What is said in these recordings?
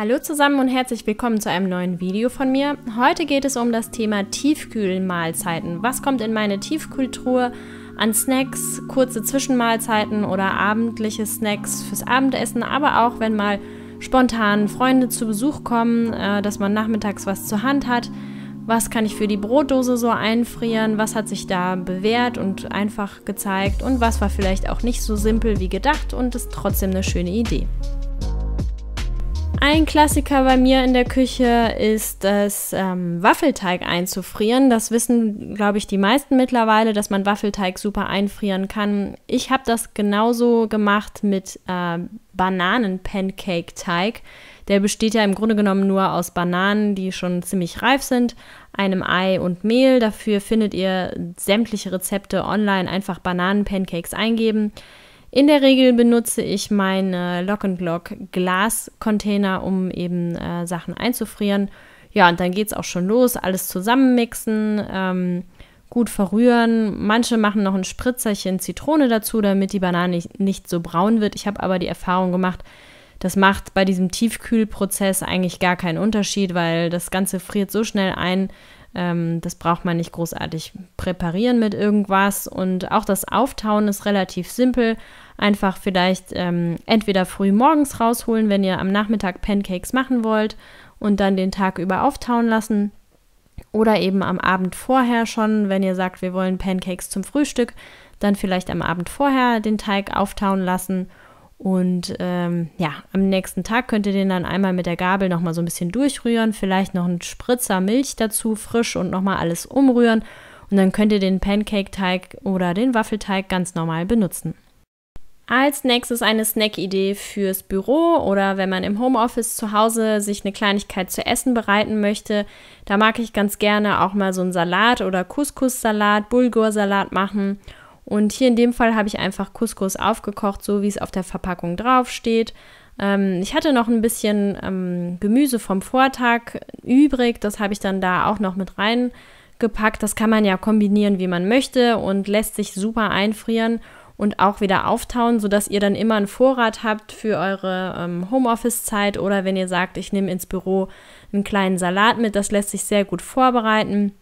Hallo zusammen und herzlich willkommen zu einem neuen Video von mir. Heute geht es um das Thema Tiefkühlmahlzeiten. Was kommt in meine Tiefkühltruhe an Snacks, kurze Zwischenmahlzeiten oder abendliche Snacks fürs Abendessen, aber auch wenn mal spontan Freunde zu Besuch kommen, äh, dass man nachmittags was zur Hand hat. Was kann ich für die Brotdose so einfrieren? Was hat sich da bewährt und einfach gezeigt? Und was war vielleicht auch nicht so simpel wie gedacht und ist trotzdem eine schöne Idee? Ein Klassiker bei mir in der Küche ist das ähm, Waffelteig einzufrieren. Das wissen, glaube ich, die meisten mittlerweile, dass man Waffelteig super einfrieren kann. Ich habe das genauso gemacht mit äh, Bananen-Pancake-Teig. Der besteht ja im Grunde genommen nur aus Bananen, die schon ziemlich reif sind, einem Ei und Mehl. Dafür findet ihr sämtliche Rezepte online. Einfach Bananen-Pancakes eingeben. In der Regel benutze ich meine Lock Glock Glascontainer, um eben äh, Sachen einzufrieren. Ja, und dann geht es auch schon los. Alles zusammenmixen, ähm, gut verrühren. Manche machen noch ein Spritzerchen Zitrone dazu, damit die Banane nicht, nicht so braun wird. Ich habe aber die Erfahrung gemacht, das macht bei diesem Tiefkühlprozess eigentlich gar keinen Unterschied, weil das Ganze friert so schnell ein. Ähm, das braucht man nicht großartig präparieren mit irgendwas. Und auch das Auftauen ist relativ simpel. Einfach vielleicht ähm, entweder früh morgens rausholen, wenn ihr am Nachmittag Pancakes machen wollt und dann den Tag über auftauen lassen. Oder eben am Abend vorher schon, wenn ihr sagt, wir wollen Pancakes zum Frühstück, dann vielleicht am Abend vorher den Teig auftauen lassen. Und ähm, ja, am nächsten Tag könnt ihr den dann einmal mit der Gabel nochmal so ein bisschen durchrühren, vielleicht noch einen Spritzer Milch dazu, frisch und nochmal alles umrühren. Und dann könnt ihr den Pancake-Teig oder den Waffelteig ganz normal benutzen. Als nächstes eine Snack-Idee fürs Büro oder wenn man im Homeoffice zu Hause sich eine Kleinigkeit zu essen bereiten möchte. Da mag ich ganz gerne auch mal so einen Salat oder Couscous-Salat, Bulgursalat machen. Und hier in dem Fall habe ich einfach Couscous aufgekocht, so wie es auf der Verpackung draufsteht. Ähm, ich hatte noch ein bisschen ähm, Gemüse vom Vortag übrig, das habe ich dann da auch noch mit reingepackt. Das kann man ja kombinieren, wie man möchte und lässt sich super einfrieren und auch wieder auftauen, sodass ihr dann immer einen Vorrat habt für eure ähm, Homeoffice-Zeit oder wenn ihr sagt, ich nehme ins Büro einen kleinen Salat mit, das lässt sich sehr gut vorbereiten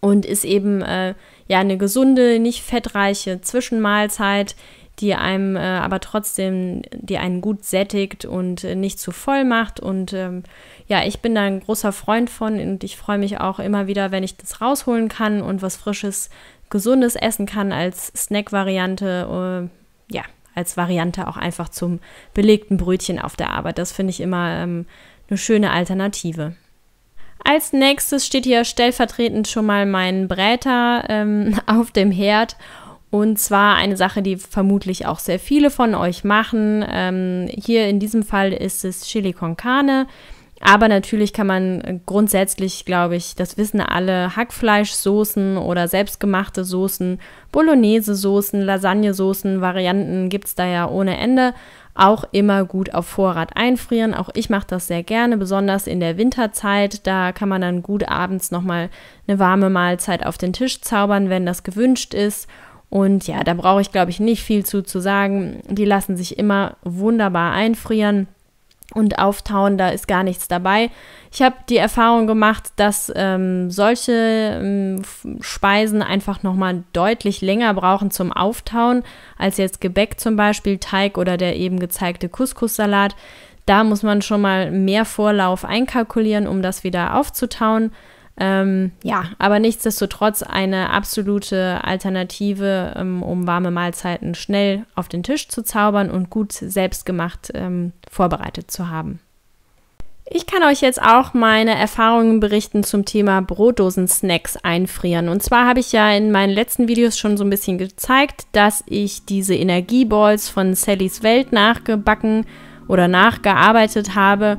und ist eben äh, ja eine gesunde, nicht fettreiche Zwischenmahlzeit, die einem äh, aber trotzdem, die einen gut sättigt und äh, nicht zu voll macht. Und ähm, ja, ich bin da ein großer Freund von und ich freue mich auch immer wieder, wenn ich das rausholen kann und was Frisches gesundes Essen kann als Snack-Variante, äh, ja, als Variante auch einfach zum belegten Brötchen auf der Arbeit. Das finde ich immer ähm, eine schöne Alternative. Als nächstes steht hier stellvertretend schon mal mein Bräter ähm, auf dem Herd. Und zwar eine Sache, die vermutlich auch sehr viele von euch machen. Ähm, hier in diesem Fall ist es Chili con Carne. Aber natürlich kann man äh, grundsätzlich, glaube ich, das wissen alle, Hackfleischsoßen oder selbstgemachte Soßen, Bolognese-Soßen, Lasagne-Soßen, Varianten gibt es da ja ohne Ende. Auch immer gut auf Vorrat einfrieren. Auch ich mache das sehr gerne, besonders in der Winterzeit. Da kann man dann gut abends nochmal eine warme Mahlzeit auf den Tisch zaubern, wenn das gewünscht ist. Und ja, da brauche ich, glaube ich, nicht viel zu, zu sagen. Die lassen sich immer wunderbar einfrieren und auftauen, da ist gar nichts dabei. Ich habe die Erfahrung gemacht, dass ähm, solche ähm, Speisen einfach nochmal deutlich länger brauchen zum Auftauen als jetzt Gebäck zum Beispiel, Teig oder der eben gezeigte Couscous-Salat. Da muss man schon mal mehr Vorlauf einkalkulieren, um das wieder aufzutauen. Ähm, ja, aber nichtsdestotrotz eine absolute Alternative, ähm, um warme Mahlzeiten schnell auf den Tisch zu zaubern und gut selbstgemacht ähm, vorbereitet zu haben. Ich kann euch jetzt auch meine Erfahrungen berichten zum Thema Brotdosen-Snacks einfrieren. Und zwar habe ich ja in meinen letzten Videos schon so ein bisschen gezeigt, dass ich diese Energieballs von Sallys Welt nachgebacken oder nachgearbeitet habe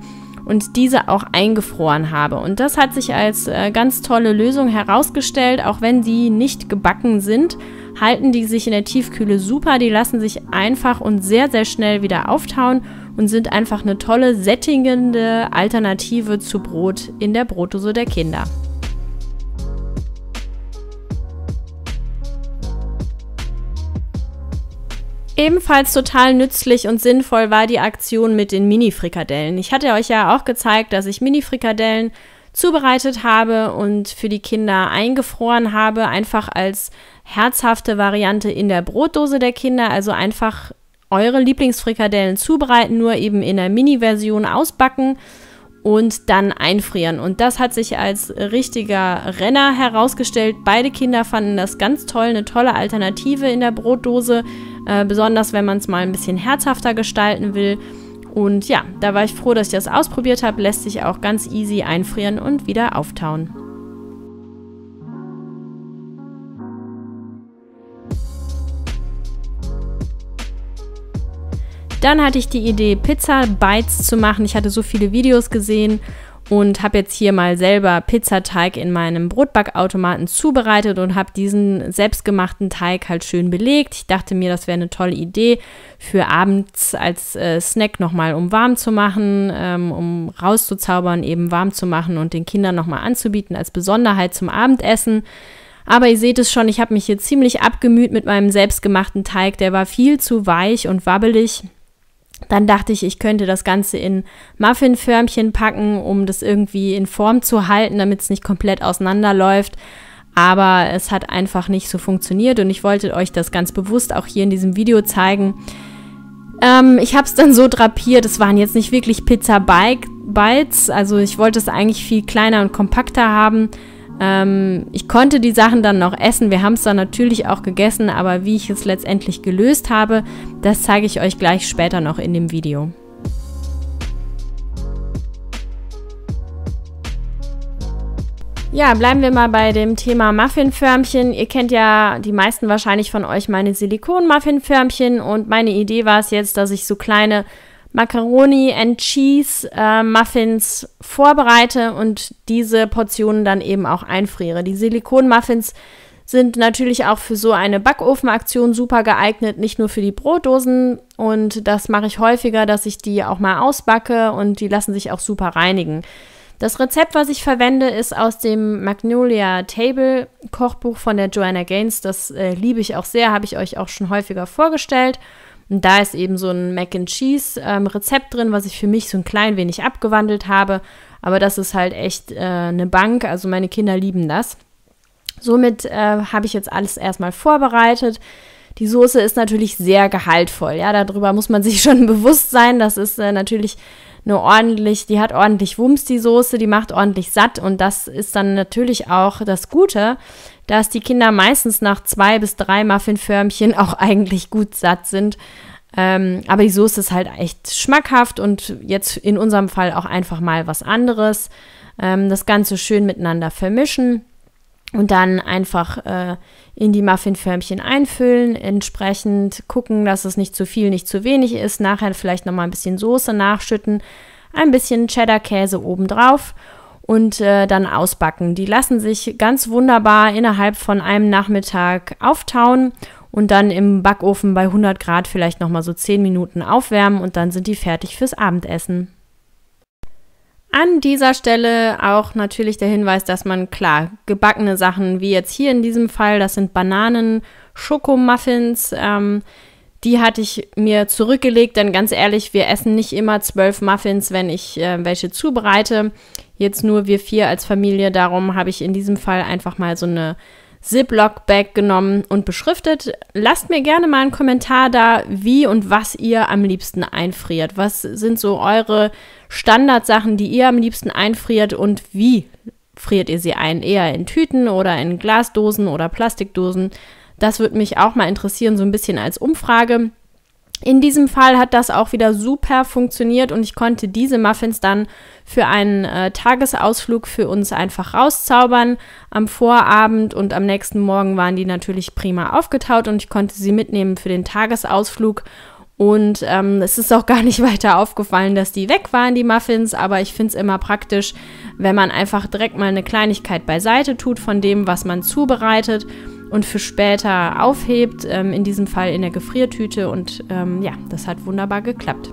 und diese auch eingefroren habe. Und das hat sich als äh, ganz tolle Lösung herausgestellt, auch wenn die nicht gebacken sind, halten die sich in der Tiefkühle super, die lassen sich einfach und sehr, sehr schnell wieder auftauen und sind einfach eine tolle sättigende Alternative zu Brot in der Brotdose der Kinder. Ebenfalls total nützlich und sinnvoll war die Aktion mit den Mini-Frikadellen. Ich hatte euch ja auch gezeigt, dass ich Mini-Frikadellen zubereitet habe und für die Kinder eingefroren habe, einfach als herzhafte Variante in der Brotdose der Kinder, also einfach eure Lieblingsfrikadellen zubereiten, nur eben in der Mini-Version ausbacken und dann einfrieren. Und das hat sich als richtiger Renner herausgestellt. Beide Kinder fanden das ganz toll, eine tolle Alternative in der Brotdose. Äh, besonders wenn man es mal ein bisschen herzhafter gestalten will. Und ja, da war ich froh, dass ich das ausprobiert habe. Lässt sich auch ganz easy einfrieren und wieder auftauen. Dann hatte ich die Idee, Pizza Bites zu machen. Ich hatte so viele Videos gesehen und habe jetzt hier mal selber Pizzateig in meinem Brotbackautomaten zubereitet und habe diesen selbstgemachten Teig halt schön belegt. Ich dachte mir, das wäre eine tolle Idee für abends als äh, Snack nochmal, um warm zu machen, ähm, um rauszuzaubern, eben warm zu machen und den Kindern nochmal anzubieten als Besonderheit zum Abendessen. Aber ihr seht es schon, ich habe mich hier ziemlich abgemüht mit meinem selbstgemachten Teig. Der war viel zu weich und wabbelig. Dann dachte ich, ich könnte das Ganze in Muffinförmchen packen, um das irgendwie in Form zu halten, damit es nicht komplett auseinanderläuft. Aber es hat einfach nicht so funktioniert und ich wollte euch das ganz bewusst auch hier in diesem Video zeigen. Ähm, ich habe es dann so drapiert, es waren jetzt nicht wirklich Pizza Bites, also ich wollte es eigentlich viel kleiner und kompakter haben. Ähm, ich konnte die Sachen dann noch essen. Wir haben es dann natürlich auch gegessen, aber wie ich es letztendlich gelöst habe, das zeige ich euch gleich später noch in dem Video. Ja, bleiben wir mal bei dem Thema Muffinförmchen. Ihr kennt ja die meisten wahrscheinlich von euch meine Silikon-Muffinförmchen und meine Idee war es jetzt, dass ich so kleine Macaroni and Cheese äh, Muffins vorbereite und diese Portionen dann eben auch einfriere. Die Silikon-Muffins sind natürlich auch für so eine Backofenaktion super geeignet, nicht nur für die Brotdosen. Und das mache ich häufiger, dass ich die auch mal ausbacke und die lassen sich auch super reinigen. Das Rezept, was ich verwende, ist aus dem Magnolia Table Kochbuch von der Joanna Gaines. Das äh, liebe ich auch sehr, habe ich euch auch schon häufiger vorgestellt. Und da ist eben so ein Mac and Cheese ähm, Rezept drin, was ich für mich so ein klein wenig abgewandelt habe. Aber das ist halt echt äh, eine Bank. Also meine Kinder lieben das. Somit äh, habe ich jetzt alles erstmal vorbereitet. Die Soße ist natürlich sehr gehaltvoll. Ja, darüber muss man sich schon bewusst sein. Das ist äh, natürlich eine ordentlich, die hat ordentlich Wumms, die Soße, die macht ordentlich satt und das ist dann natürlich auch das Gute, dass die Kinder meistens nach zwei bis drei Muffinförmchen auch eigentlich gut satt sind. Ähm, aber die Soße ist halt echt schmackhaft und jetzt in unserem Fall auch einfach mal was anderes. Ähm, das Ganze schön miteinander vermischen und dann einfach äh, in die Muffinförmchen einfüllen, entsprechend gucken, dass es nicht zu viel, nicht zu wenig ist, nachher vielleicht nochmal ein bisschen Soße nachschütten, ein bisschen Cheddar-Käse obendrauf und äh, dann ausbacken. Die lassen sich ganz wunderbar innerhalb von einem Nachmittag auftauen und dann im Backofen bei 100 Grad vielleicht nochmal so 10 Minuten aufwärmen und dann sind die fertig fürs Abendessen. An dieser Stelle auch natürlich der Hinweis, dass man klar gebackene Sachen, wie jetzt hier in diesem Fall, das sind Bananen, Schokomuffins, ähm, die hatte ich mir zurückgelegt, denn ganz ehrlich, wir essen nicht immer zwölf Muffins, wenn ich äh, welche zubereite. Jetzt nur wir vier als Familie, darum habe ich in diesem Fall einfach mal so eine Ziploc-Bag genommen und beschriftet. Lasst mir gerne mal einen Kommentar da, wie und was ihr am liebsten einfriert. Was sind so eure Standardsachen, die ihr am liebsten einfriert und wie friert ihr sie ein? Eher in Tüten oder in Glasdosen oder Plastikdosen? Das würde mich auch mal interessieren, so ein bisschen als Umfrage. In diesem Fall hat das auch wieder super funktioniert und ich konnte diese Muffins dann für einen äh, Tagesausflug für uns einfach rauszaubern am Vorabend und am nächsten Morgen waren die natürlich prima aufgetaut und ich konnte sie mitnehmen für den Tagesausflug. Und ähm, es ist auch gar nicht weiter aufgefallen, dass die weg waren, die Muffins, aber ich finde es immer praktisch, wenn man einfach direkt mal eine Kleinigkeit beiseite tut von dem, was man zubereitet und für später aufhebt, ähm, in diesem Fall in der Gefriertüte. Und ähm, ja, das hat wunderbar geklappt.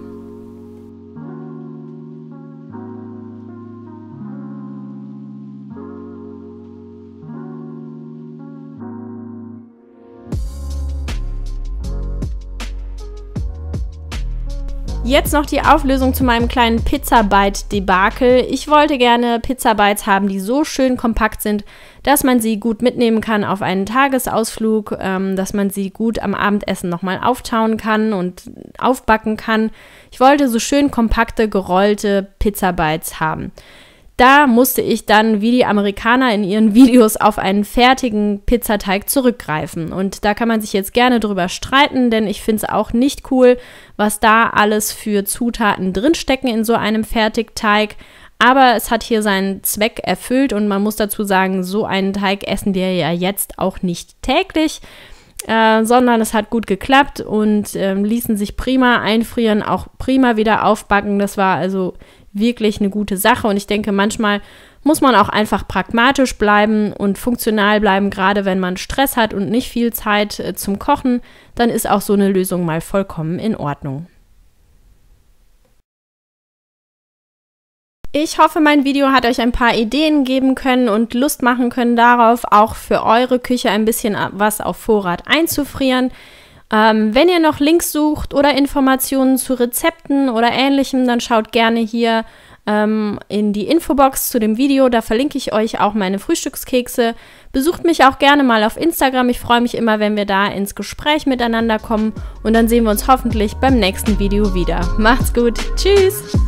Jetzt noch die Auflösung zu meinem kleinen Pizza Bite Debakel. Ich wollte gerne Pizza Bites haben, die so schön kompakt sind, dass man sie gut mitnehmen kann auf einen Tagesausflug, ähm, dass man sie gut am Abendessen nochmal auftauen kann und aufbacken kann. Ich wollte so schön kompakte, gerollte Pizza-Bites haben. Da musste ich dann, wie die Amerikaner in ihren Videos, auf einen fertigen Pizzateig zurückgreifen. Und da kann man sich jetzt gerne drüber streiten, denn ich finde es auch nicht cool, was da alles für Zutaten drinstecken in so einem Fertigteig. Aber es hat hier seinen Zweck erfüllt und man muss dazu sagen, so einen Teig essen wir ja jetzt auch nicht täglich. Äh, sondern es hat gut geklappt und äh, ließen sich prima einfrieren, auch prima wieder aufbacken. Das war also wirklich eine gute Sache und ich denke, manchmal muss man auch einfach pragmatisch bleiben und funktional bleiben, gerade wenn man Stress hat und nicht viel Zeit äh, zum Kochen, dann ist auch so eine Lösung mal vollkommen in Ordnung. Ich hoffe, mein Video hat euch ein paar Ideen geben können und Lust machen können darauf, auch für eure Küche ein bisschen äh, was auf Vorrat einzufrieren. Ähm, wenn ihr noch Links sucht oder Informationen zu Rezepten oder ähnlichem, dann schaut gerne hier ähm, in die Infobox zu dem Video. Da verlinke ich euch auch meine Frühstückskekse. Besucht mich auch gerne mal auf Instagram. Ich freue mich immer, wenn wir da ins Gespräch miteinander kommen. Und dann sehen wir uns hoffentlich beim nächsten Video wieder. Macht's gut. Tschüss.